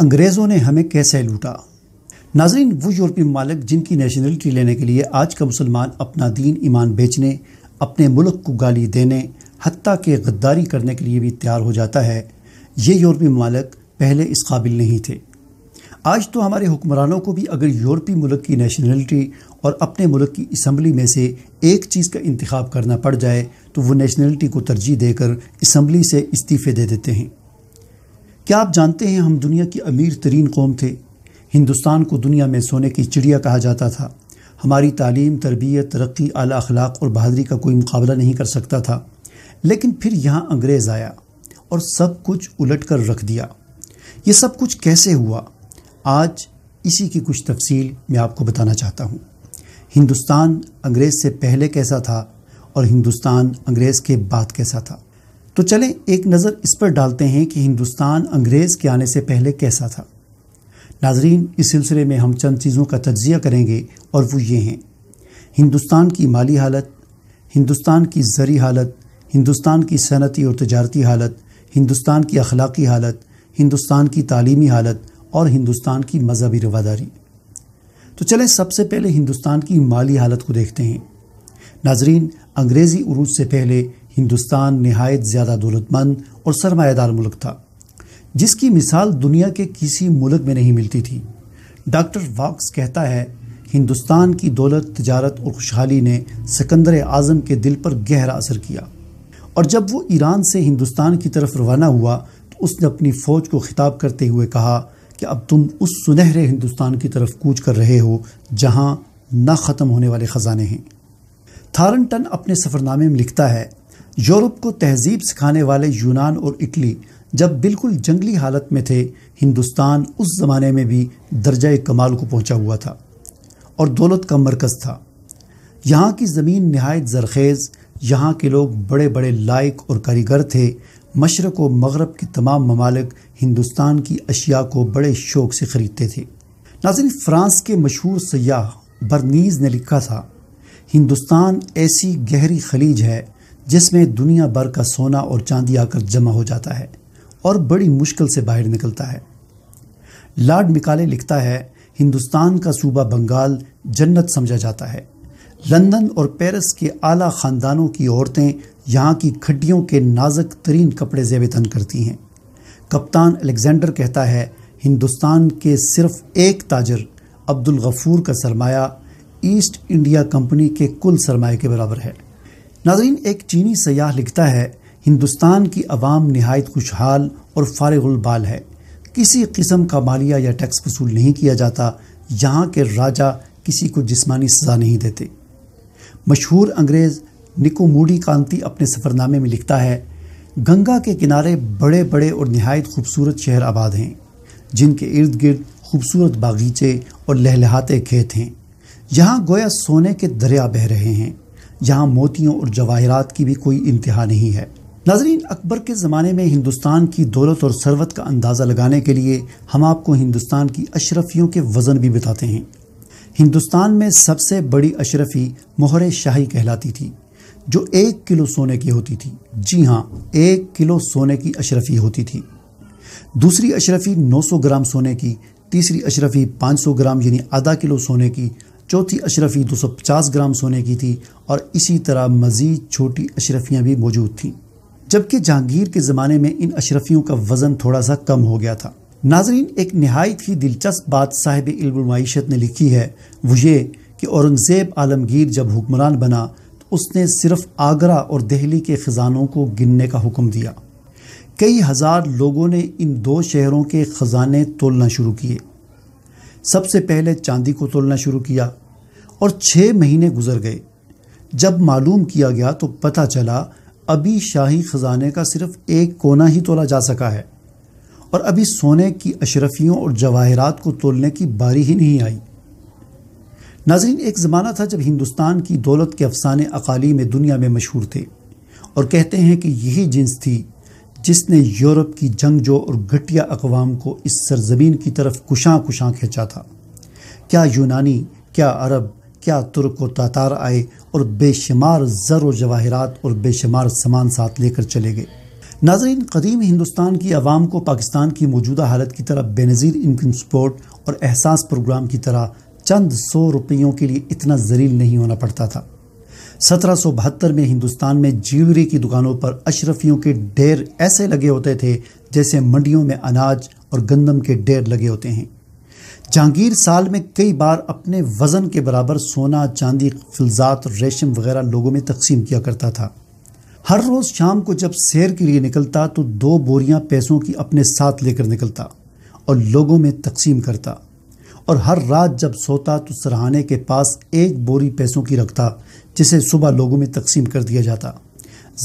अंग्रेज़ों ने हमें कैसे लूटा नाजरीन वो यूरोपीय मालिक जिनकी नेशनलिटी लेने के लिए आज का मुसलमान अपना दीन ईमान बेचने अपने मुल्क को गाली देने हती के गद्दारी करने के लिए भी तैयार हो जाता है ये यूरोपीय मालिक पहले इस काबिल नहीं थे आज तो हमारे हुक्मरानों को भी अगर यूरोपीय मुल्क की नेशनलिटी और अपने मुल्क की इसम्बली में से एक चीज़ का इंतखब करना पड़ जाए तो वो नेशनलिटी को तरजीह देकर इसम्बली से इस्तीफ़े दे देते हैं क्या आप जानते हैं हम दुनिया की अमीर तरीन कौम थे हिंदुस्तान को दुनिया में सोने की चिड़िया कहा जाता था हमारी तालीम तरबियत तरक्की आला अखलाक और बहादरी का कोई मुकाबला नहीं कर सकता था लेकिन फिर यहाँ अंग्रेज़ आया और सब कुछ उलट कर रख दिया ये सब कुछ कैसे हुआ आज इसी की कुछ तफसील मैं आपको बताना चाहता हूँ हिंदुस्तान अंग्रेज़ से पहले कैसा था और हिंदुस्तान अंग्रेज़ के बाद कैसा था तो चलें एक नज़र इस पर डालते हैं कि हिंदुस्तान अंग्रेज़ के आने से पहले कैसा था नाजरीन इस सिलसिले में हम चंद चीज़ों का तजिया करेंगे और वो ये हैं हिंदुस्तान की माली हालत हिंदुस्तान की ज़री हालत हिंदुस्तान की सनती और तजारती हालत हिंदुस्तान की अखलाकी हालत हिंदुस्तान की तालीमी हालत और हिंदुस्तान की मजहबी रवादारी तो चलें सबसे पहले हिंदुस्तान की माली हालत को देखते हैं नाजरीन अंग्रेज़ी अरूज से पहले हिंदुस्तान नहायत ज़्यादा दौलतमंद और सरमायादार मुल्क था जिसकी मिसाल दुनिया के किसी मुल्क में नहीं मिलती थी डॉक्टर वाक्स कहता है हिंदुस्तान की दौलत तजारत और खुशहाली ने सिकंदर आज़म के दिल पर गहरा असर किया और जब वो ईरान से हिंदुस्तान की तरफ रवाना हुआ तो उसने अपनी फ़ौज को खिताब करते हुए कहा कि अब तुम उस सुनहरे हिंदुस्तान की तरफ कूच कर रहे हो जहाँ ना ख़त्म होने वाले ख़जाने हैं थारन टन अपने सफ़रनामे में लिखता है यूरोप को तहजीब सिखाने वाले यूनान और इटली जब बिल्कुल जंगली हालत में थे हिंदुस्तान उस ज़माने में भी दर्जा कमाल को पहुंचा हुआ था और दौलत का मरकज़ था यहाँ की ज़मीन नहायत जरखेज़ यहाँ के लोग बड़े बड़े लायक और कारीगर थे मशरक़ व मगरब के तमाम ममालिक हिंदुस्तान की अशिया को बड़े शौक़ से ख़रीदते थे नाजिन फ्रांस के मशहूर सयाह बर्नीज़ ने लिखा था हिंदुस्तान ऐसी गहरी खलीज है जिसमें दुनिया भर का सोना और चांदी आकर जमा हो जाता है और बड़ी मुश्किल से बाहर निकलता है लॉर्ड मिकाले लिखता है हिंदुस्तान का सूबा बंगाल जन्नत समझा जाता है लंदन और पेरिस के आला ख़ानदानों की औरतें यहाँ की खड्डियों के नाजक तरीन कपड़े तन करती हैं कप्तान अलेक्जेंडर कहता है हिंदुस्तान के सिर्फ एक ताजर अब्दुल गफूर का सरमाया ईस्ट इंडिया कंपनी के कुल सरमाए के बराबर है नाजरीन एक चीनी सयाह लिखता है हिंदुस्तान की आवाम नहायत खुशहाल और फारगुलबाल है किसी किस्म का मालिया या टैक्स वसूल नहीं किया जाता यहाँ के राजा किसी को जिस्मानी सज़ा नहीं देते मशहूर अंग्रेज़ निको मूडी कांति अपने सफ़रनामे में लिखता है गंगा के किनारे बड़े बड़े और नहायत खूबसूरत शहर आबाद हैं जिनके इर्द गिर्द खूबसूरत बागीचे और लहलहाते खेत हैं यहाँ गोया सोने के दरिया बह रहे हैं यहाँ मोतियों और जवाहरात की भी कोई इंतहा नहीं है नाजरीन अकबर के ज़माने में हिंदुस्तान की दौलत और सरवत का अंदाज़ा लगाने के लिए हम आपको हिंदुस्तान की अशरफियों के वज़न भी बताते हैं हिंदुस्तान में सबसे बड़ी अशरफी मोहर शाही कहलाती थी जो एक किलो सोने की होती थी जी हाँ एक किलो सोने की अशरफी होती थी दूसरी अशरफी 900 ग्राम सोने की तीसरी अशरफी 500 ग्राम यानी आधा किलो सोने की चौथी अशरफी 250 ग्राम सोने की थी और इसी तरह मज़ीद छोटी अशरफियाँ भी मौजूद थीं जबकि जहांगीर के ज़माने में इन अशरफियों का वज़न थोड़ा सा कम हो गया था नाजरीन एक नहायत ही दिलचस्प बात साहिब इल्मीशत ने लिखी है वो ये कि औरंगज़ेब आलमगीर जब हुक्मरान बना तो उसने सिर्फ आगरा और दिल्ली के ख़जानों को गिनने का हुक्म दिया कई हज़ार लोगों ने इन दो शहरों के ख़जाने तोलना शुरू किए सबसे पहले चांदी को तोलना शुरू किया और छः महीने गुजर गए जब मालूम किया गया तो पता चला अभी शाही ख़जाने का सिर्फ एक कोना ही तोला जा सका है और अभी सोने की अशरफियों और जवाहरात को तोलने की बारी ही नहीं आई नाजरीन एक ज़माना था जब हिंदुस्तान की दौलत के अफसाने अकाली में दुनिया में मशहूर थे और कहते हैं कि यही जिन्स थी जिसने यूरोप की जंगजो और घटिया अकवाम को इस सरजमीन की तरफ कुशां कुशां खींचा था क्या यूनानी क्या अरब क्या तुर्क और तातार आए और बेशुमार ज़र व जवाहरात और बेशुमार सामान साथ लेकर चले गए नाजरीन कदीम हिंदुस्तान की आवाम को पाकिस्तान की मौजूदा हालत की तरफ बेनज़ीर इनकम सपोर्ट और एहसास प्रोग्राम की तरह चंद सौ रुपयों के लिए इतना जरील नहीं होना पड़ता था सत्रह सौ बहत्तर में हिंदुस्तान में ज्वेलरी की दुकानों पर अशरफियों के ढेर ऐसे लगे होते थे जैसे मंडियों में अनाज और गंदम के ढेर लगे होते हैं जहांगीर साल में कई बार अपने वज़न के बराबर सोना चांदी फिलजात रेशम वगैरह लोगों में तकसीम किया करता था हर रोज़ शाम को जब सैर के लिए निकलता तो दो बोरियां पैसों की अपने साथ लेकर निकलता और लोगों में तकसीम करता और हर रात जब सोता तो सराहाने के पास एक बोरी पैसों की रखता जिसे सुबह लोगों में तकसीम कर दिया जाता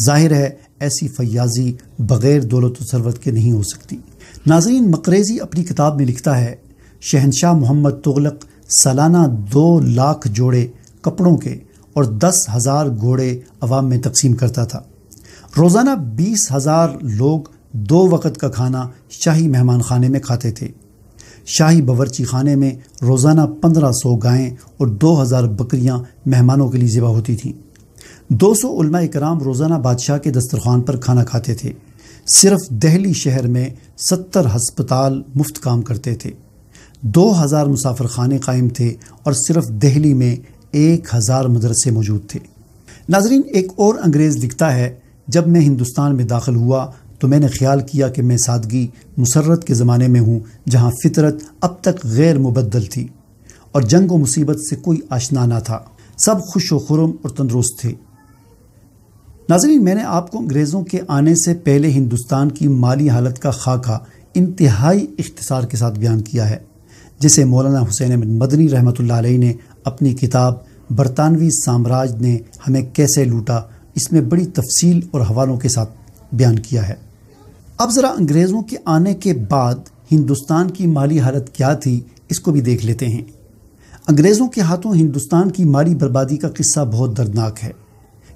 जाहिर है ऐसी फयाजी बग़ैर दौलत सरवत के नहीं हो सकती नाजरीन मकरेज़ी अपनी किताब में लिखता है शहनशाह मोहम्मद तुगलक सालाना दो लाख जोड़े कपड़ों के और दस हज़ार घोड़े अवाम में तकसीम करता था रोज़ाना बीस हज़ार लोग दो वक़्त का खाना शाही मेहमान खाने में खाते थे शाही बावरची खाने में रोज़ाना पंद्रह सौ गायें और दो हज़ार बकरियाँ मेहमानों के लिए ज़िबा होती थीं दो सौ इकराम रोज़ाना बादशाह के दस्तरखान पर खाना खाते थे सिर्फ दहली शहर में सत्तर हस्पताल मुफ्त काम करते थे दो हज़ार मुसाफिर खाने कायम थे और सिर्फ दिल्ली में एक हज़ार मदरसे मौजूद थे नाजरीन एक और अंग्रेज़ लिखता है जब मैं हिंदुस्तान में दाखिल हुआ तो मैंने ख्याल किया कि मैं सादगी मुसरत के ज़माने में हूँ जहाँ फितरत अब तक गैर मुबदल थी और जंग व मुसीबत से कोई आशना ना था सब खुश व खुरम और तंदरुस्त थे नाजरीन मैंने आपको अंग्रेज़ों के आने से पहले हिंदुस्तान की माली हालत का खाका इंतहाई इख्तसार के साथ बयान किया है जिसे मौलाना हुसैन अहमद मदनी रहमत ने अपनी किताब बरतानवी साम्राज्य ने हमें कैसे लूटा इसमें बड़ी तफसील और हवालों के साथ बयान किया है अब ज़रा अंग्रेज़ों के आने के बाद हिंदुस्तान की माली हालत क्या थी इसको भी देख लेते हैं अंग्रेज़ों के हाथों हिंदुस्तान की माली बर्बादी का किस्सा बहुत दर्दनाक है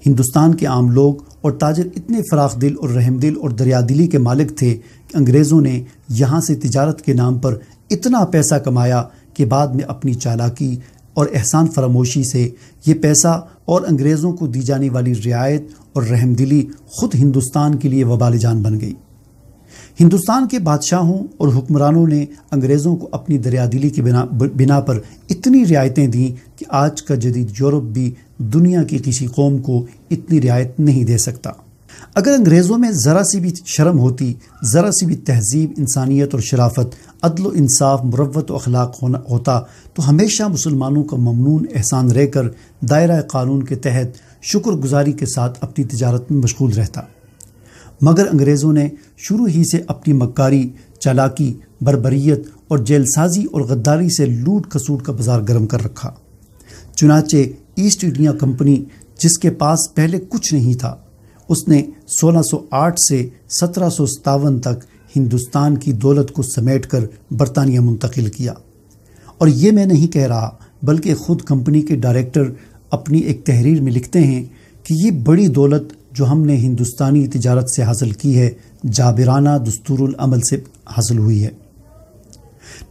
हिंदुस्तान के आम लोग और ताजर इतने फराख दिल और रहम दिल और दरियादिली के मालिक थे कि अंग्रेज़ों ने यहाँ से तजारत के नाम पर इतना पैसा कमाया कि बाद में अपनी चालाकी और एहसान फरामोशी से ये पैसा और अंग्रेज़ों को दी जाने वाली रियायत और रहमदिली खुद हिंदुस्तान के लिए वबाल जान बन गई हिंदुस्तान के बादशाहों और हुक्मरानों ने अंग्रेज़ों को अपनी दरियादिली के बिना बिना पर इतनी रियायतें दी कि आज का जदीद यूरोप भी दुनिया की किसी कौम को इतनी रियायत नहीं दे सकता अगर अंग्रेज़ों में ज़रा सी भी शर्म होती ज़रा सी भी तहजीब इंसानियत और शराफत अदल इंसाफ मुरवत अखलाक होना होता तो हमेशा मुसलमानों का ममनून एहसान रहकर दायरा कानून के तहत शुक्रगुजारी के साथ अपनी तजारत में मशगूल रहता मगर अंग्रेज़ों ने शुरू ही से अपनी मक्कारी चालाकी बरबरीत और जेलसाजी और गद्दारी से लूट कसूट का बाज़ार गर्म कर रखा चुनाचे ईस्ट इंडिया कंपनी जिसके पास पहले कुछ नहीं था उसने 1608 से सत्रह तक हिंदुस्तान की दौलत को समेटकर बरतानिया मुंतकिल किया और ये मैं नहीं कह रहा बल्कि ख़ुद कंपनी के डायरेक्टर अपनी एक तहरीर में लिखते हैं कि ये बड़ी दौलत जो हमने हिंदुस्तानी तजारत से हासिल की है जाबिराना दस्तूरमल से हासिल हुई है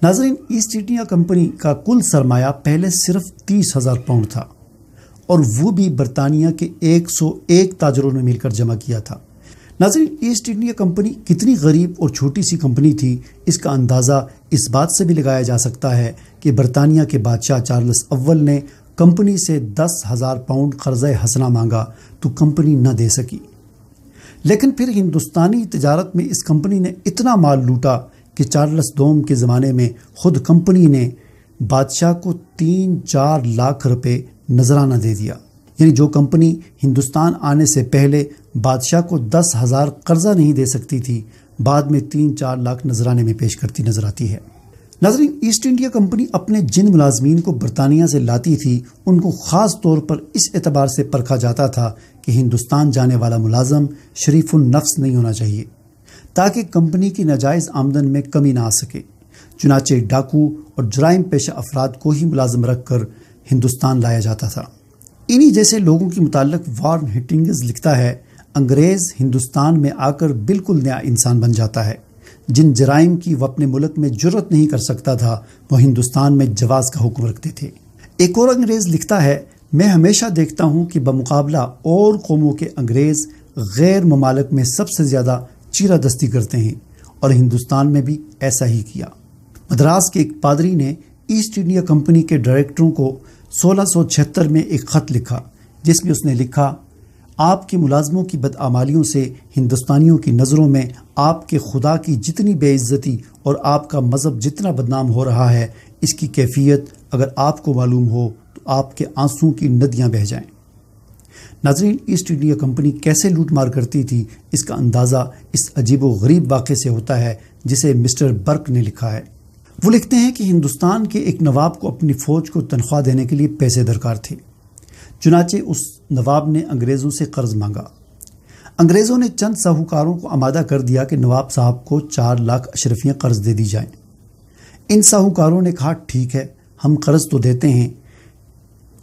नाजरीन ईस्ट इंडिया कंपनी का कुल सरमाया पहले सिर्फ तीस हज़ार पाउंड था और वो भी बरतानिया के 101 ताजरों ने मिलकर जमा किया था नाजरीन ईस्ट इंडिया कंपनी कितनी गरीब और छोटी सी कंपनी थी इसका अंदाज़ा इस बात से भी लगाया जा सकता है कि बरतानिया के बादशाह चार्ल्स अव्वल ने कंपनी से दस हज़ार पाउंड कर्ज हंसना मांगा तो कंपनी न दे सकी लेकिन फिर हिंदुस्तानी तजारत में इस कंपनी ने इतना माल लूटा कि चार्ल्स डोम के ज़माने में ख़ुद कंपनी ने बादशाह को तीन चार लाख रुपए नजराना दे दिया यानी जो कंपनी हिंदुस्तान आने से पहले बादशाह को दस हज़ार कर्जा नहीं दे सकती थी बाद में तीन चार लाख नजराने में पेश करती नजर आती है नाजरीन ईस्ट इंडिया कंपनी अपने जिन मुलाजमीन को बरतानिया से लाती थी उनको ख़ास तौर पर इस एतबार से परखा जाता था कि हिंदुस्तान जाने वाला मुलाजम शरीफुलनफ्स नहीं होना चाहिए ताकि कंपनी की नाजायज़ आमदन में कमी ना आ सके चुनाचे डाकू और जराइम पेशा अफराद को ही मुलाजम रख कर हिंदुस्तान लाया जाता था इन्हीं जैसे लोगों के मुतालक वार्न हिटिंगज लिखता है अंग्रेज़ हिंदुस्तान में आकर बिल्कुल नया इंसान बन जाता है जिन जराइम की वह अपने मुल्क में जरूरत नहीं कर सकता था वह हिंदुस्तान में जवाज़ का हुक्म रखते थे एक और अंग्रेज़ लिखता है मैं हमेशा देखता हूँ कि बमुकाबला और कौमों के अंग्रेज़ गैर ममालक में सबसे ज़्यादा चीरा दस्ती करते हैं और हिंदुस्तान में भी ऐसा ही किया मद्रास के एक पादरी ने ईस्ट इंडिया कंपनी के डायरेक्टरों को सोलह में एक ख़त लिखा जिसमें उसने लिखा आपके मुलाजमों की बदआमालियों से हिंदुस्तानियों की नज़रों में आपके खुदा की जितनी बेइज्जती और आपका मज़हब जितना बदनाम हो रहा है इसकी कैफियत अगर आपको मालूम हो तो आपके आंसू की नदियाँ बह जाएं। नाजरीन ईस्ट इंडिया कंपनी कैसे लूट मार करती थी इसका अंदाज़ा इस अजीब व गरीब वाक़े से होता है जिसे मिस्टर बर्क ने लिखा है वो लिखते हैं कि हिंदुस्तान के एक नवाब को अपनी फ़ौज को तनख्वाह देने के लिए पैसे दरकार थे चुनाचे उस नवाब ने अंग्रेज़ों से कर्ज़ मांगा अंग्रेज़ों ने चंद साहूकारों को आमादा कर दिया कि नवाब साहब को चार लाख अशरफियाँ कर्ज़ दे दी जाएं। इन साहूकारों ने कहा ठीक है हम कर्ज़ तो देते हैं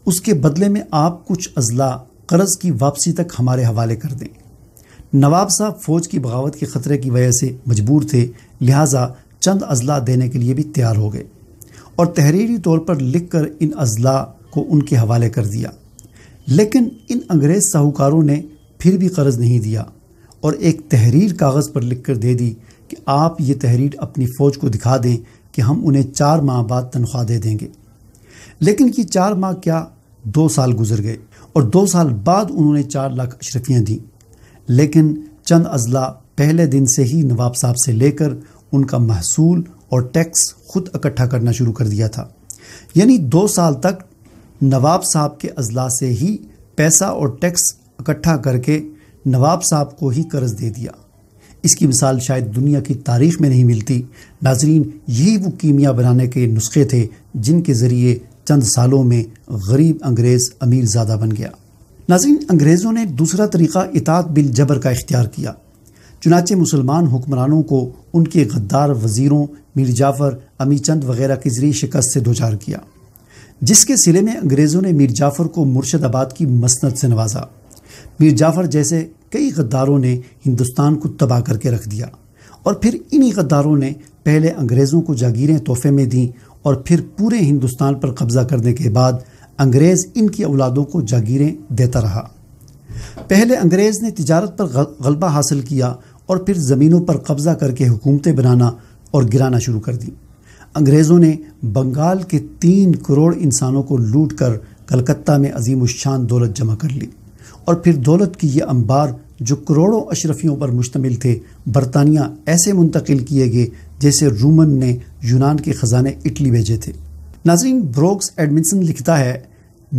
उसके बदले में आप कुछ अजला कर्ज़ की वापसी तक हमारे हवाले कर दें नवाब साहब फ़ौज की बगावत के ख़तरे की वजह से मजबूर थे लिहाजा चंद अजला देने के लिए भी तैयार हो गए और तहरीरी तौर पर लिख कर इन अजला को उनके हवाले कर दिया लेकिन इन अंग्रेज़ साहूकारों ने फिर भी कर्ज़ नहीं दिया और एक तहरीर कागज़ पर लिख कर दे दी कि आप ये तहरीर अपनी फ़ौज को दिखा दें कि हम उन्हें चार माह बाद तनख्वाह दे देंगे लेकिन ये चार माह क्या दो साल गुजर गए और दो साल बाद उन्होंने चार लाख अशरफियाँ दी लेकिन चंद अजला पहले दिन से ही नवाब साहब से लेकर उनका महसूल और टैक्स खुद इकट्ठा करना शुरू कर दिया था यानी दो साल तक नवाब साहब के अजला से ही पैसा और टैक्स इकट्ठा करके नवाब साहब को ही कर्ज दे दिया इसकी मिसाल शायद दुनिया की तारीख में नहीं मिलती नाजरीन यही वो कीमिया बनाने के नुस्खे थे जिनके ज़रिए चंद सालों में गरीब अंग्रेज़ अमीर ज़्यादा बन गया नाजरीन अंग्रेज़ों ने दूसरा तरीका इतात बिल जबर का इख्तियार किया चुनाचे मुसलमान हुक्मरानों को उनके गद्दार वज़ीरों मीर जाफ़र अमी चंद वगैरह के ज़रिए शिकस्त से दोचार किया जिसके सिले में अंग्रेज़ों ने मीर जाफ़र को मुर्शदाबाद की मसनत से नवाजा मीर जाफ़र जैसे कई गद्दारों ने हिंदुस्तान को तबाह करके रख दिया और फिर इन्हीं गद्दारों ने पहले अंग्रेज़ों को जागीरें तोहफे में दीं और फिर पूरे हिंदुस्तान पर कब्ज़ा करने के बाद अंग्रेज़ इनकी औलादों को जागीरें देता रहा पहले अंग्रेज़ ने तिजारत पर गलबा हासिल किया और फिर ज़मीनों पर कब्ज़ा करके हुकूमतें बनाना और गिराना शुरू कर दी अंग्रेज़ों ने बंगाल के तीन करोड़ इंसानों को लूट कर कलकत्ता में अजीम शान दौलत जमा कर ली और फिर दौलत की ये अंबार जो करोड़ों अशरफियों पर मुश्तमिल थे बरतानिया ऐसे मुंतकिल किए गए जैसे रूमन ने यूनान के ख़जाने इटली भेजे थे नाजीन ब्रोक्स एडमिनसन लिखता है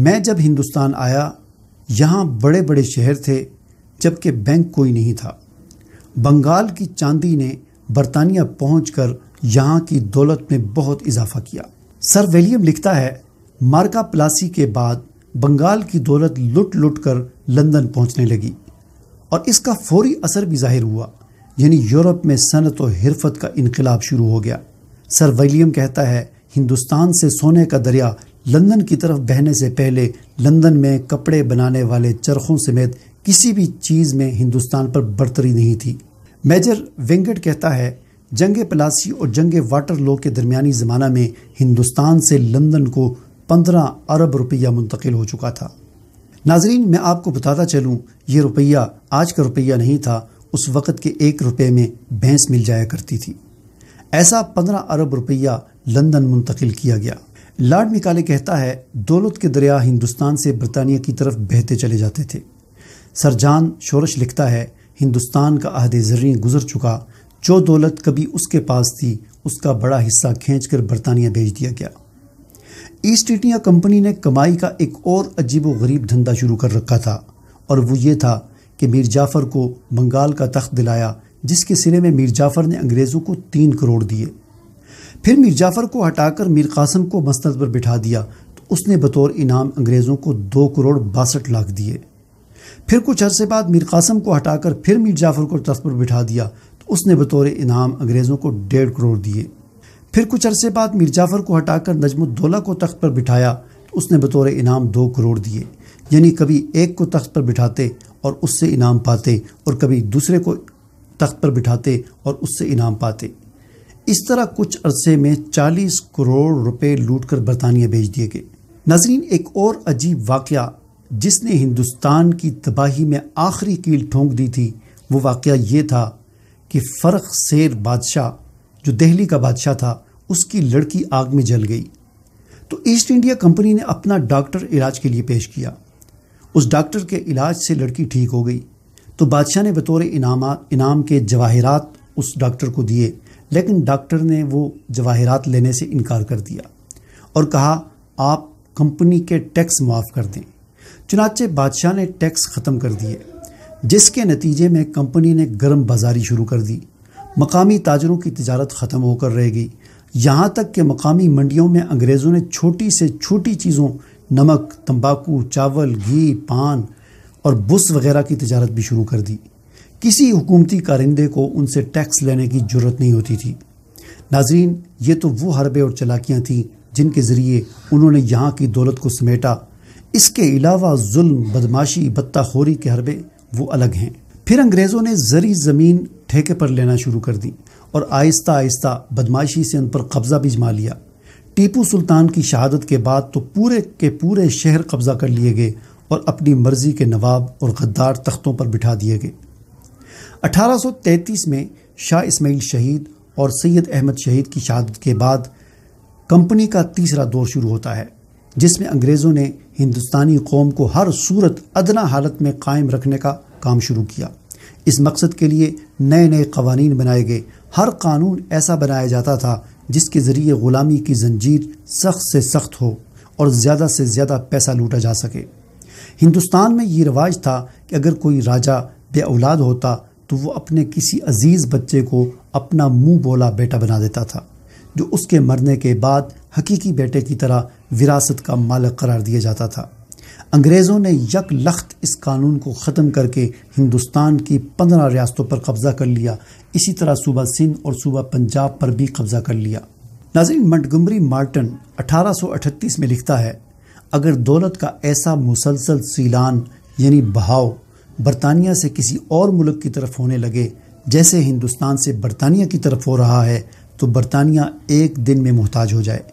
मैं जब हिंदुस्तान आया यहाँ बड़े बड़े शहर थे जबकि बैंक कोई नहीं था बंगाल की चांदी ने बरतानिया पहुंचकर यहाँ की दौलत में बहुत इजाफा किया सर विलियम लिखता है मार्का प्लासी के बाद बंगाल की दौलत लुट लुट कर लंदन पहुँचने लगी और इसका फौरी असर भी जाहिर हुआ यानी यूरोप में सनत और हिरफत का इनकलाब शुरू हो गया सर विलियम कहता है हिंदुस्तान से सोने का दरिया लंदन की तरफ बहने से पहले लंदन में कपड़े बनाने वाले चरखों समेत किसी भी चीज़ में हिंदुस्तान पर बढ़तरी नहीं थी मेजर वेंगट कहता है जंग पलासी और जंग लो के दरमियानी ज़माना में हिंदुस्तान से लंदन को पंद्रह अरब रुपया मुंतकिल हो चुका था नाजरीन मैं आपको बताता चलूँ ये रुपया आज का रुपया नहीं था उस वक़्त के एक रुपये में भैंस मिल जाया करती थी ऐसा पंद्रह अरब रुपया लंदन मुंतकिल किया गया लाड मिकाले कहता है दौलत के दरिया हिंदुस्तान से बरतानिया की तरफ बहते चले जाते थे सरजान शोरश लिखता है हिंदुस्तान का अहद जर्री गुजर चुका जो दौलत कभी उसके पास थी उसका बड़ा हिस्सा खींच कर बरतानिया भेज दिया गया ईस्ट इंडिया कंपनी ने कमाई का एक और अजीब गरीब धंधा शुरू कर रखा था और वो ये था कि मीर जाफ़र को बंगाल का तख्त दिलाया जिसके सिरे में मीर जाफ़र ने अंग्रेज़ों को तीन करोड़ दिए फिर मीर जाफ़र को हटाकर मीर कासम को मस्त पर बिठा दिया तो उसने बतौर इनाम अंग्रेज़ों को दो करोड़ बासठ लाख दिए फिर कुछ अरसे बाद मीर कासम को हटाकर फिर मीर जाफ़र को तख्त पर बिठा दिया तो उसने बतौर इनाम अंग्रेज़ों को डेढ़ करोड़ दिए फिर कुछ अरसे बाद मीर जाफ़र को हटाकर नजमुद्दौला को तख्त पर बिठाया तो उसने बतौर इनाम दो करोड़ दिए यानी कभी एक को तख्त पर बिठाते और उससे इनाम पाते और कभी दूसरे को तख्त पर बिठाते और उससे इनाम पाते इस तरह कुछ अरसे में चालीस करोड़ रुपये लूट कर बरतानिया भेज दिए गए नाजरीन एक और अजीब वाक़ जिसने हिंदुस्तान की तबाही में आखिरी कील ठोंक दी थी वो वाक़ ये था कि फ़र्क शेर बादशाह जो दिल्ली का बादशाह था उसकी लड़की आग में जल गई तो ईस्ट इंडिया कंपनी ने अपना डॉक्टर इलाज के लिए पेश किया उस डॉक्टर के इलाज से लड़की ठीक हो गई तो बादशाह ने बतौर इनाम इनाम के जवाहरात उस डॉक्टर को दिए लेकिन डॉक्टर ने वो जवाहरात लेने से इनकार कर दिया और कहा आप कंपनी के टैक्स माफ़ कर दें चुनाचे बादशाह ने टैक्स ख़त्म कर दिए जिसके नतीजे में कंपनी ने गर्म बाजारी शुरू कर दी मकामी ताजरों की तजारत ख़त्म होकर रह गई यहाँ तक कि मकामी मंडियों में अंग्रेज़ों ने छोटी से छोटी चीज़ों नमक तंबाकू चावल घी पान और बुस वगैरह की तजारत भी शुरू कर दी किसी हुकूमती कारिंदे को उनसे टैक्स लेने की जरूरत नहीं होती थी नाजरीन ये तो वो हरबे और चलाकियाँ थीं जिनके ज़रिए उन्होंने यहाँ की दौलत को समेटा इसके अलावा जुल्म बदमाशी बत्ताखोरी के हरबे वो अलग हैं फिर अंग्रेज़ों ने ज़री ज़मीन ठेके पर लेना शुरू कर दी और आहिस्ता आहिस्ता बदमाशी से उन पर कब्ज़ा भी जमा लिया टीपू सुल्तान की शहादत के बाद तो पूरे के पूरे शहर कब्ज़ा कर लिए गए और अपनी मर्ज़ी के नवाब और गद्दार तख्तों पर बिठा दिए गए 1833 में शाह इसमाइल शहीद और सैयद अहमद शहीद की शहादत के बाद कंपनी का तीसरा दौर शुरू होता है जिसमें अंग्रेज़ों ने हिंदुस्तानी कौम को हर सूरत अदना हालत में कायम रखने का काम शुरू किया इस मकसद के लिए नए नए कवानीन बनाए गए हर कानून ऐसा बनाया जाता था जिसके ज़रिए ग़ुलामी की जंजीर सख्त से सख्त हो और ज़्यादा से ज़्यादा पैसा लूटा जा सके हिंदुस्तान में ये रिवाज था कि अगर कोई राजा बे औलाद होता तो वो अपने किसी अजीज़ बच्चे को अपना मुंह बोला बेटा बना देता था जो उसके मरने के बाद हकीकी बेटे की तरह विरासत का मालक करार दिया जाता था अंग्रेज़ों ने यक लख्त इस कानून को ख़त्म करके हिंदुस्तान की पंद्रह रियासतों पर कब्ज़ा कर लिया इसी तरह सूबा सिंध और सूबा पंजाब पर भी कब्ज़ा कर लिया नाजिन मंटगमरी मार्टन 1838 में लिखता है अगर दौलत का ऐसा मुसलसल सीलान यानी बहाव बरतानिया से किसी और मुल्क की तरफ होने लगे जैसे हिंदुस्तान से बरतानिया की तरफ हो रहा है तो बरतानिया एक दिन में मोहताज हो जाए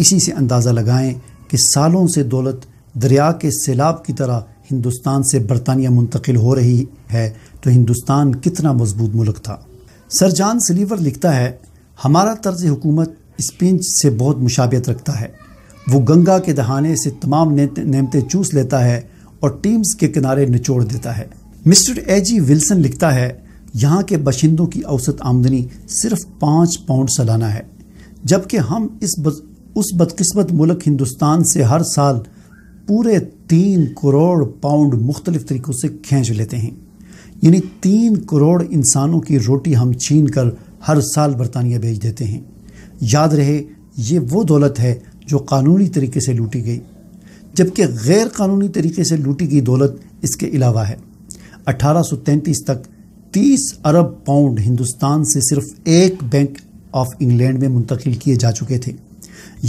इसी से अंदाज़ा लगाएं कि सालों से दौलत दरिया के सैलाब की तरह हिंदुस्तान से बरतानिया मुंतकिल हो रही है तो हिंदुस्तान कितना मजबूत मुल्क था सर जान सिलीवर लिखता है हमारा तर्ज हुकूमत स्पिंच से बहुत मुशाबियत रखता है वो गंगा के दहाने से तमाम नेमतें चूस लेता है और टीम्स के किनारे निचोड़ देता है मिस्टर ए जी विल्सन लिखता है यहाँ के बशिंदों की औसत आमदनी सिर्फ पाँच पाउंड सालाना है जबकि हम इस उस बदकस्मत मुल्क हिंदुस्तान से हर साल पूरे तीन करोड़ पाउंड मुख्तलिफ तरीक़ों से खींच लेते हैं यानी तीन करोड़ इंसानों की रोटी हम छीन कर हर साल बरतानिया भेज देते हैं याद रहे ये वो दौलत है जो कानूनी तरीके से लूटी गई जबकि गैर कानूनी तरीके से लूटी गई दौलत इसके अलावा है तैंतीस तक 30 अरब पाउंड हिंदुस्तान से सिर्फ एक बैंक ऑफ इंग्लैंड में मुंतकिल किए जा चुके थे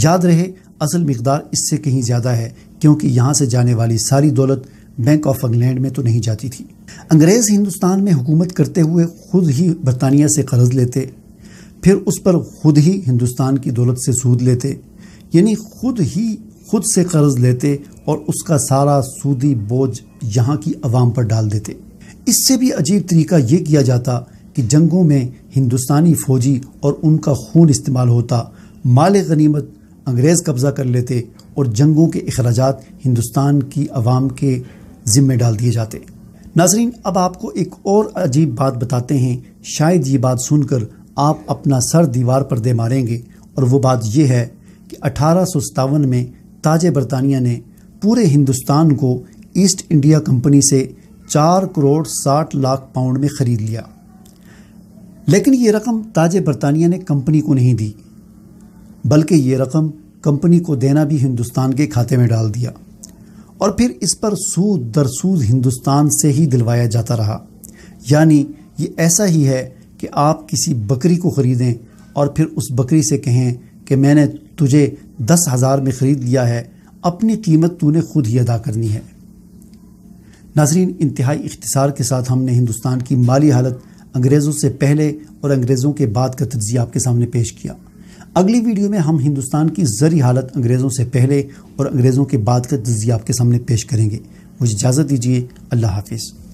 याद रहे असल मकदार इससे कहीं ज़्यादा है क्योंकि यहाँ से जाने वाली सारी दौलत बैंक ऑफ इंग्लैंड में तो नहीं जाती थी अंग्रेज़ हिंदुस्तान में हुकूमत करते हुए खुद ही बरतानिया से कर्ज लेते फिर उस पर खुद ही हिंदुस्तान की दौलत से सूद लेते यानी खुद ही खुद से कर्ज लेते और उसका सारा सूदी बोझ यहाँ की आवाम पर डाल देते इससे भी अजीब तरीका ये किया जाता कि जंगों में हिंदुस्तानी फ़ौजी और उनका खून इस्तेमाल होता माल गनीमत अंग्रेज़ कब्ज़ा कर लेते और जंगों के अखराज हिंदुस्तान की आवाम के ज़िम्मे डाल दिए जाते नाजरीन अब आपको एक और अजीब बात बताते हैं शायद ये बात सुनकर आप अपना सर दीवार पर दे मारेंगे और वो बात यह है कि अठारह में ताज बरतानिया ने पूरे हिंदुस्तान को ईस्ट इंडिया कंपनी से चार करोड़ साठ लाख पाउंड में ख़रीद लिया लेकिन ये रकम ताज बरतानिया ने कंपनी को नहीं दी बल्कि ये रकम कंपनी को देना भी हिंदुस्तान के खाते में डाल दिया और फिर इस पर सूद दर सूद हिंदुस्तान से ही दिलवाया जाता रहा यानी ये ऐसा ही है कि आप किसी बकरी को ख़रीदें और फिर उस बकरी से कहें कि मैंने तुझे दस हज़ार में ख़रीद लिया है अपनी कीमत तूने खुद ही अदा करनी है नाजरीन इंतहाई इख्तसार के साथ हमने हिंदुस्तान की माली हालत अंग्रेज़ों से पहले और अंग्रेज़ों के बाद का तजिया आपके सामने पेश किया अगली वीडियो में हम हिंदुस्तान की ज़री हालत अंग्रेज़ों से पहले और अंग्रेज़ों के बाद का तजिया आपके सामने पेश करेंगे मुझे इजाज़त दीजिए अल्लाह हाफिज़